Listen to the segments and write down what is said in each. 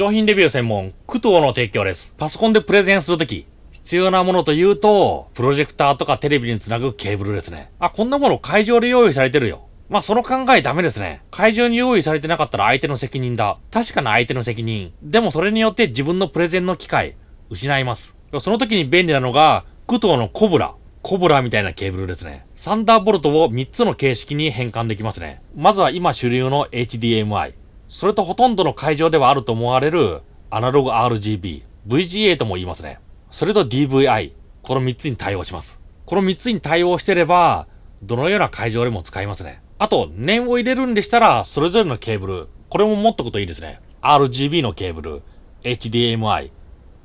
商品レビュー専門、工藤の提供です。パソコンでプレゼンするとき、必要なものというと、プロジェクターとかテレビにつなぐケーブルですね。あ、こんなもの会場で用意されてるよ。まあ、その考えダメですね。会場に用意されてなかったら相手の責任だ。確かな相手の責任。でもそれによって自分のプレゼンの機会、失います。その時に便利なのが、工藤のコブラ。コブラみたいなケーブルですね。サンダーボルトを3つの形式に変換できますね。まずは今主流の HDMI。それとほとんどの会場ではあると思われるアナログ RGB、VGA とも言いますね。それと DVI、この3つに対応します。この3つに対応してれば、どのような会場でも使えますね。あと、念を入れるんでしたら、それぞれのケーブル、これも持っとくといいですね。RGB のケーブル、HDMI、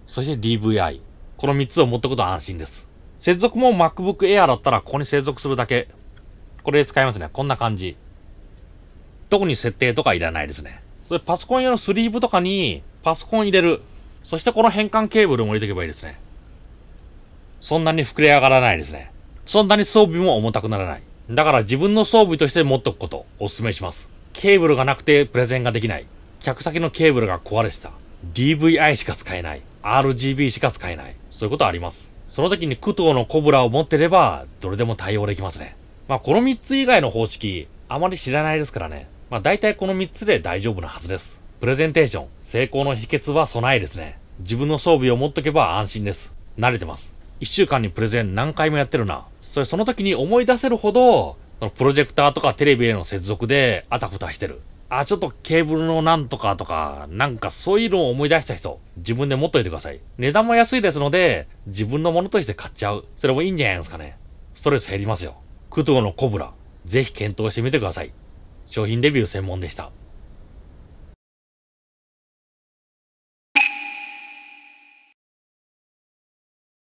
そして DVI、この3つを持っとくと安心です。接続も MacBook Air だったら、ここに接続するだけ。これで使えますね。こんな感じ。特に設定とかいらないですね。それパソコン用のスリーブとかにパソコン入れる。そしてこの変換ケーブルも入れておけばいいですね。そんなに膨れ上がらないですね。そんなに装備も重たくならない。だから自分の装備として持っとくこと、お勧めします。ケーブルがなくてプレゼンができない。客先のケーブルが壊れてた。DVI しか使えない。RGB しか使えない。そういうことあります。その時に苦闘のコブラを持ってれば、どれでも対応できますね。まあ、この3つ以外の方式、あまり知らないですからね。まあ、大体この3つで大丈夫なはずです。プレゼンテーション、成功の秘訣は備えですね。自分の装備を持っとけば安心です。慣れてます。1週間にプレゼン何回もやってるな。それその時に思い出せるほど、プロジェクターとかテレビへの接続であたふたしてる。あ、ちょっとケーブルのなんとかとか、なんかそういうのを思い出した人、自分で持っといてください。値段も安いですので、自分のものとして買っちゃう。それもいいんじゃないですかね。ストレス減りますよ。クトのコブラ、ぜひ検討してみてください。商品レビュー専門でした。